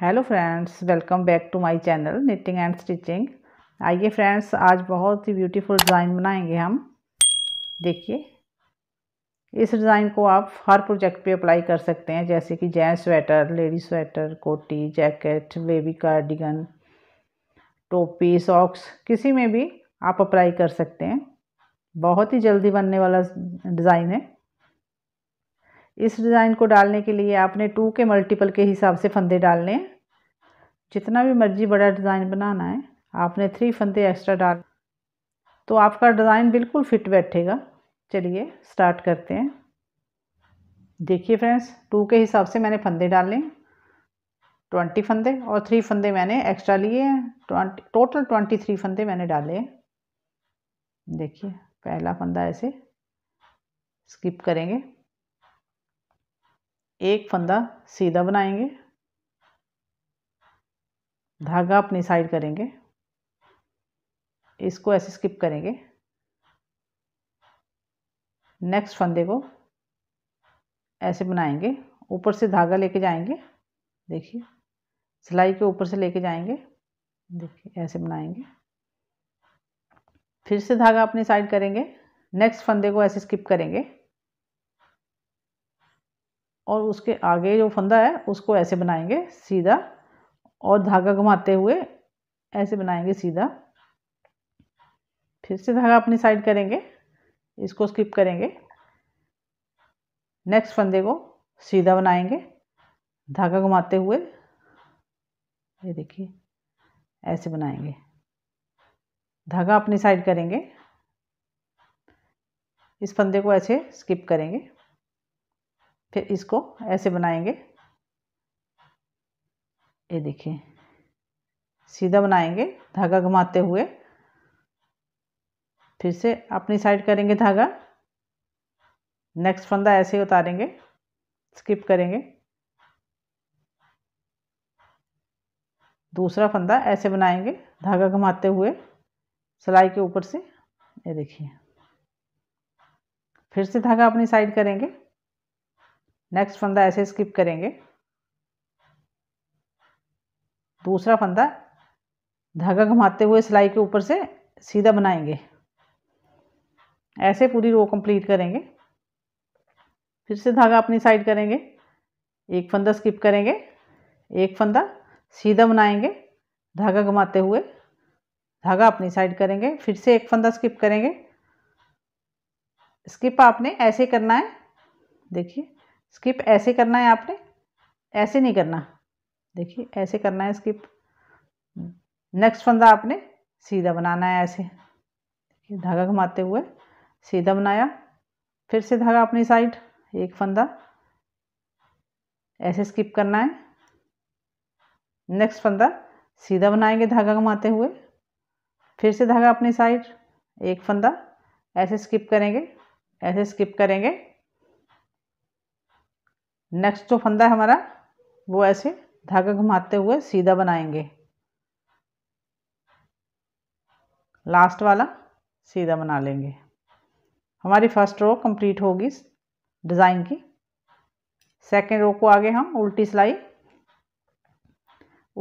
hello friends welcome back to my channel knitting and stitching आइए friends आज बहुत ही beautiful design बनाएंगे हम देखिए इस डिज़ाइन को आप हर प्रोजेक्ट पे अप्लाई कर सकते हैं जैसे कि जेंट्स स्वेटर लेडी स्वेटर कोटी जैकेट बेबी कार्डिगन टोपी सॉक्स किसी में भी आप अप्लाई कर सकते हैं बहुत ही जल्दी बनने वाला डिज़ाइन है इस डिज़ाइन को डालने के लिए आपने टू के मल्टीपल के हिसाब से फंदे डालने जितना भी मर्जी बड़ा डिज़ाइन बनाना है आपने थ्री फंदे एक्स्ट्रा डाल तो आपका डिज़ाइन बिल्कुल फिट बैठेगा चलिए स्टार्ट करते हैं देखिए फ्रेंड्स टू के हिसाब से मैंने फंदे डाले ट्वेंटी फंदे और थ्री फंदे मैंने एक्स्ट्रा लिए हैं ट्वेंटी टोटल ट्वेंटी थ्री फंदे मैंने डाले देखिए पहला फंदा ऐसे स्किप करेंगे एक फंदा सीधा बनाएंगे धागा अपनी साइड करेंगे इसको ऐसे स्किप करेंगे नेक्स्ट फंदे को ऐसे बनाएंगे ऊपर से धागा लेके जाएंगे देखिए सिलाई के ऊपर से लेके जाएंगे देखिए ऐसे बनाएंगे फिर से धागा अपनी साइड करेंगे नेक्स्ट फंदे को ऐसे स्किप करेंगे और उसके आगे जो फंदा है उसको ऐसे बनाएंगे सीधा और धागा घुमाते हुए ऐसे बनाएंगे सीधा फिर से धागा अपनी साइड करेंगे इसको स्किप करेंगे नेक्स्ट फंदे को सीधा बनाएंगे धागा घुमाते हुए ये देखिए ऐसे बनाएंगे धागा अपनी साइड करेंगे इस फंदे को ऐसे स्किप करेंगे फिर इसको ऐसे बनाएंगे ये देखिए सीधा बनाएंगे धागा घुमाते हुए फिर से अपनी साइड करेंगे धागा नेक्स्ट फंदा ऐसे ही उतारेंगे स्किप करेंगे दूसरा फंदा ऐसे बनाएंगे धागा घुमाते हुए सिलाई के ऊपर से ये देखिए फिर से धागा अपनी साइड करेंगे नेक्स्ट फंदा ऐसे स्किप करेंगे दूसरा फंदा धागा घुमाते हुए सिलाई के ऊपर से सीधा बनाएंगे ऐसे पूरी रो कंप्लीट करेंगे फिर से धागा अपनी साइड करेंगे एक फंदा स्किप करेंगे एक फंदा सीधा बनाएंगे धागा घुमाते हुए धागा अपनी साइड करेंगे फिर से एक फंदा स्किप करेंगे स्किप आपने ऐसे करना है देखिए स्किप ऐसे करना है आपने ऐसे नहीं करना देखिए ऐसे करना है स्किप नेक्स्ट फंदा आपने सीधा बनाना है ऐसे धागा घुमाते हुए सीधा बनाया फिर से धागा अपनी साइड एक फंदा ऐसे स्किप करना है नेक्स्ट फंदा सीधा बनाएंगे धागा घुमाते हुए फिर से धागा अपनी साइड एक फंदा ऐसे स्किप करेंगे ऐसे स्किप करेंगे नेक्स्ट जो फंदा है हमारा वो ऐसे धागा घुमाते हुए सीधा बनाएंगे लास्ट वाला सीधा बना लेंगे हमारी फर्स्ट रो कंप्लीट होगी डिज़ाइन की सेकेंड रो को आगे हम उल्टी सिलाई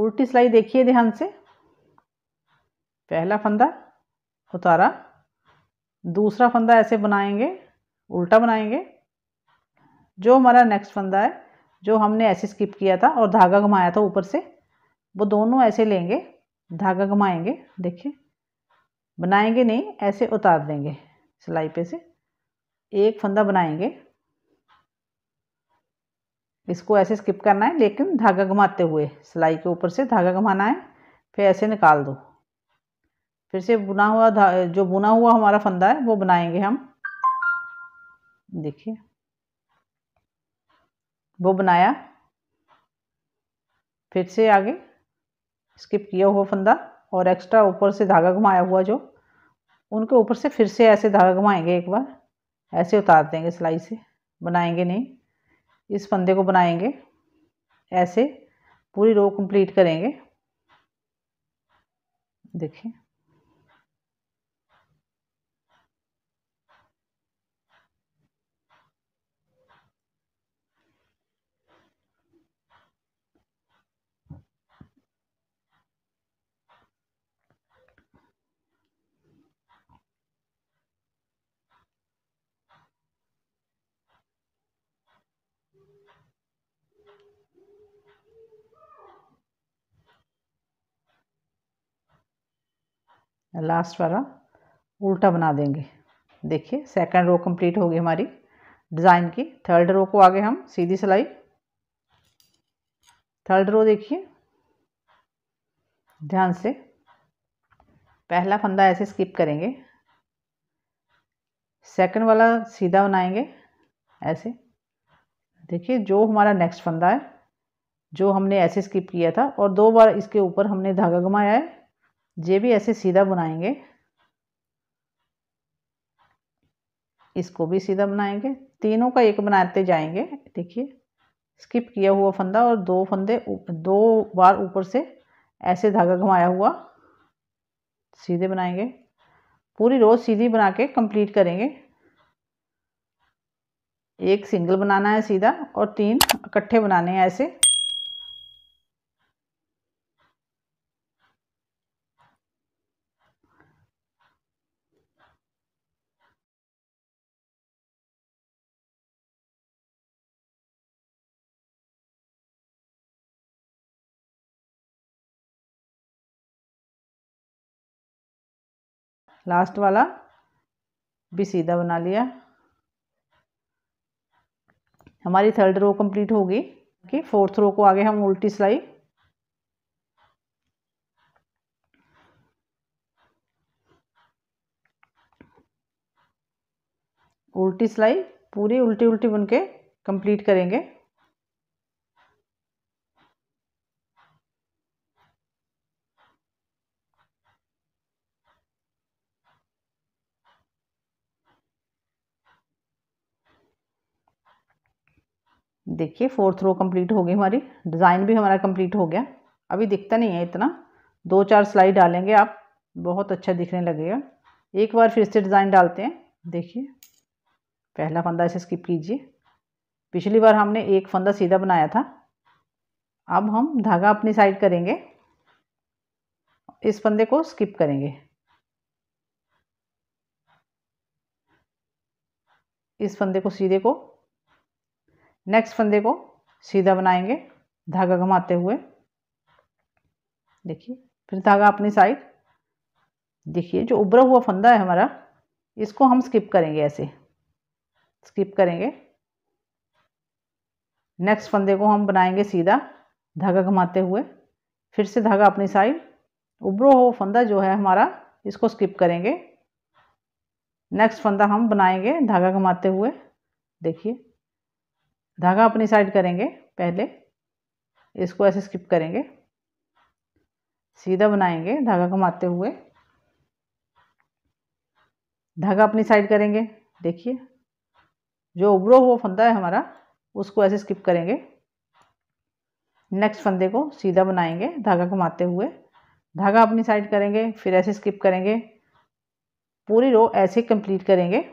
उल्टी सिलाई देखिए ध्यान से पहला फंदा उतारा दूसरा फंदा ऐसे बनाएंगे उल्टा बनाएंगे जो हमारा नेक्स्ट फंदा है जो हमने ऐसे स्किप किया था और धागा घुमाया था ऊपर से वो दोनों ऐसे लेंगे धागा घुमाएंगे देखिए बनाएंगे नहीं ऐसे उतार देंगे सिलाई पे से एक फंदा बनाएंगे इसको ऐसे स्किप करना है लेकिन धागा घुमाते हुए सिलाई के ऊपर से धागा घुमाना है फिर ऐसे निकाल दो फिर से बुना हुआ जो बुना हुआ हमारा फंदा है वो बनाएंगे हम देखिए वो बनाया फिर से आगे स्किप किया हुआ फंदा और एक्स्ट्रा ऊपर से धागा घुमाया हुआ जो उनके ऊपर से फिर से ऐसे धागा घुमाएंगे एक बार ऐसे उतार देंगे सिलाई से बनाएंगे नहीं इस फंदे को बनाएंगे ऐसे पूरी रो कंप्लीट करेंगे देखिए लास्ट वाला उल्टा बना देंगे देखिए सेकंड रो कंप्लीट होगी हमारी डिज़ाइन की थर्ड रो को आगे हम सीधी सिलाई थर्ड रो देखिए ध्यान से पहला फंदा ऐसे स्किप करेंगे सेकंड वाला सीधा बनाएंगे ऐसे देखिए जो हमारा नेक्स्ट फंदा है जो हमने ऐसे स्किप किया था और दो बार इसके ऊपर हमने धागा घुमाया है जे भी ऐसे सीधा बनाएंगे इसको भी सीधा बनाएंगे तीनों का एक बनाते जाएंगे देखिए स्किप किया हुआ फंदा और दो फंदे दो बार ऊपर से ऐसे धागा घुमाया हुआ सीधे बनाएंगे पूरी रोज सीधी बना के कंप्लीट करेंगे एक सिंगल बनाना है सीधा और तीन इकट्ठे बनाने हैं ऐसे लास्ट वाला भी सीधा बना लिया हमारी थर्ड रो कंप्लीट होगी कि फोर्थ रो को आगे हम उल्टी सिलाई उल्टी सिलाई पूरी उल्टी उल्टी बन के कंप्लीट करेंगे देखिए फोर्थ रो कंप्लीट हो गई हमारी डिज़ाइन भी हमारा कंप्लीट हो गया अभी दिखता नहीं है इतना दो चार सिलाई डालेंगे आप बहुत अच्छा दिखने लगेगा एक बार फिर से डिज़ाइन डालते हैं देखिए पहला फंदा इसे स्किप कीजिए पिछली बार हमने एक फंदा सीधा बनाया था अब हम धागा अपनी साइड करेंगे इस फंदे को स्किप करेंगे इस फंदे को सीधे को नेक्स्ट फंदे को सीधा बनाएंगे धागा घुमाते हुए देखिए फिर धागा अपनी साइड देखिए जो उभरा हुआ फंदा है हमारा इसको हम स्किप करेंगे ऐसे स्किप करेंगे नेक्स्ट फंदे को हम बनाएंगे सीधा धागा घुमाते हुए फिर से धागा अपनी साइड उभरा हुआ फंदा जो है हमारा इसको स्किप करेंगे नेक्स्ट फंदा हम बनाएंगे धागा घुमाते हुए देखिए धागा अपनी साइड करेंगे पहले इसको ऐसे स्किप करेंगे सीधा बनाएंगे धागा घुमाते हुए धागा अपनी साइड करेंगे देखिए जो उबरो हुआ फंदा है हमारा उसको ऐसे स्किप करेंगे नेक्स्ट फंदे को सीधा बनाएंगे धागा घुमाते हुए धागा अपनी साइड करेंगे फिर ऐसे स्किप करेंगे पूरी रो ऐसे कंप्लीट करेंगे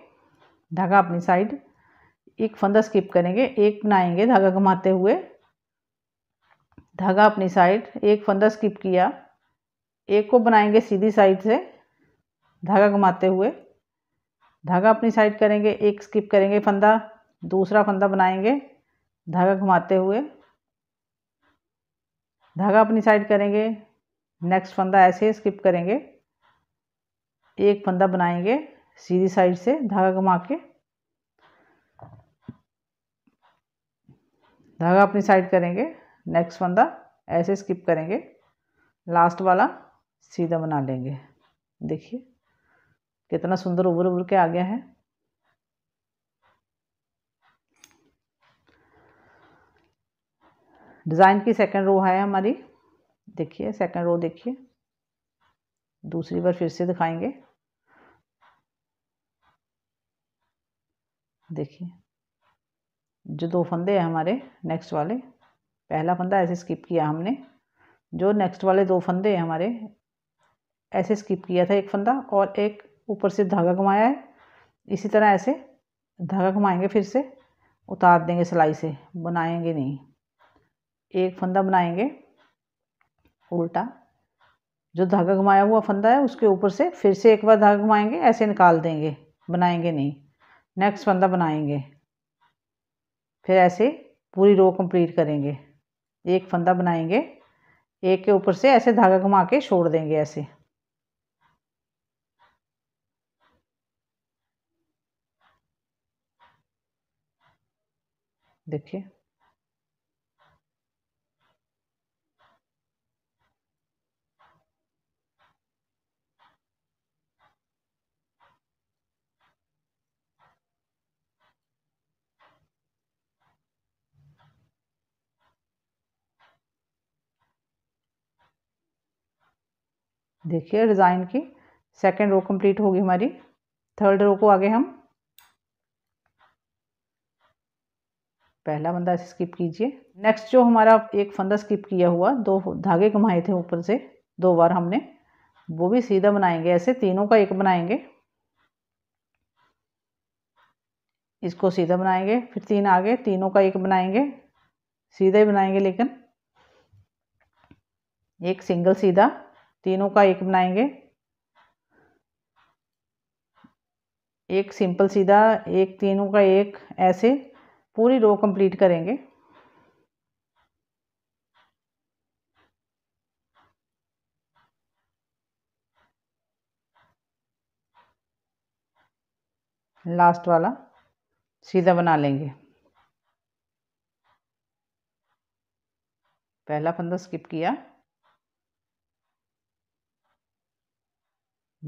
धागा अपनी साइड एक फंदा स्किप करेंगे एक बनाएंगे धागा घुमाते हुए धागा अपनी साइड एक फंदा स्किप किया एक को बनाएंगे सीधी साइड से धागा घुमाते हुए धागा अपनी साइड करेंगे एक स्किप करेंगे फंदा दूसरा फंदा बनाएंगे धागा घुमाते हुए धागा अपनी साइड करेंगे नेक्स्ट फंदा ऐसे स्किप करेंगे एक फंदा बनाएंगे सीधी साइड से धागा घुमा के धागा अपनी साइड करेंगे नेक्स्ट फंदा ऐसे स्किप करेंगे लास्ट वाला सीधा बना लेंगे देखिए कितना सुंदर उभर उभर के आ गया है डिज़ाइन की सेकंड रो है हमारी देखिए सेकंड रो देखिए दूसरी बार फिर से दिखाएंगे देखिए जो दो फंदे हैं हमारे नेक्स्ट वाले पहला फंदा ऐसे स्किप किया हमने जो नेक्स्ट वाले दो फंदे हैं हमारे ऐसे स्किप किया था एक फंदा और एक ऊपर से धागा घुमाया है इसी तरह ऐसे धागा घुमाएंगे फिर से उतार देंगे सिलाई से बनाएंगे नहीं एक फंदा बनाएंगे उल्टा जो धागा घुमाया हुआ फंदा है उसके ऊपर से फिर से एक बार धागा घुमाएंगे ऐसे निकाल देंगे बनाएंगे नहीं नेक्स्ट फंदा बनाएंगे फिर ऐसे पूरी रो कंप्लीट करेंगे एक फंदा बनाएंगे एक के ऊपर से ऐसे धागा घुमा के छोड़ देंगे ऐसे देखिए देखिए डिज़ाइन की सेकेंड रो कंप्लीट होगी हमारी थर्ड रो को आगे हम पहला बंदा स्किप कीजिए नेक्स्ट जो हमारा एक फंदा स्किप किया हुआ दो धागे घुमाए थे ऊपर से दो बार हमने वो भी सीधा बनाएंगे ऐसे तीनों का एक बनाएंगे इसको सीधा बनाएंगे फिर तीन आगे तीनों का एक बनाएंगे सीधा ही बनाएंगे लेकिन एक सिंगल सीधा तीनों का एक बनाएंगे एक सिंपल सीधा एक तीनों का एक ऐसे पूरी रो कंप्लीट करेंगे लास्ट वाला सीधा बना लेंगे पहला फंदा स्किप किया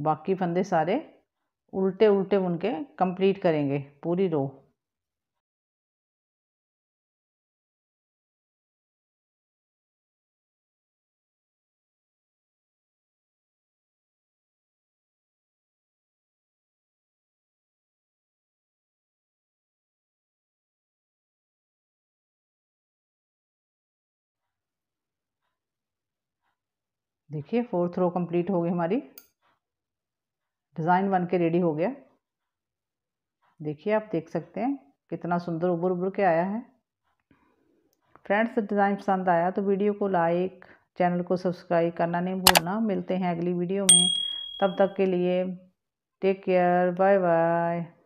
बाकी फंदे सारे उल्टे उल्टे बुन के कंप्लीट करेंगे पूरी रो देखिए फोर्थ रो कंप्लीट हो गई हमारी डिज़ाइन बन के रेडी हो गया देखिए आप देख सकते हैं कितना सुंदर उभर उभर के आया है फ्रेंड्स डिज़ाइन पसंद आया तो वीडियो को लाइक चैनल को सब्सक्राइब करना नहीं भूलना मिलते हैं अगली वीडियो में तब तक के लिए टेक केयर बाय बाय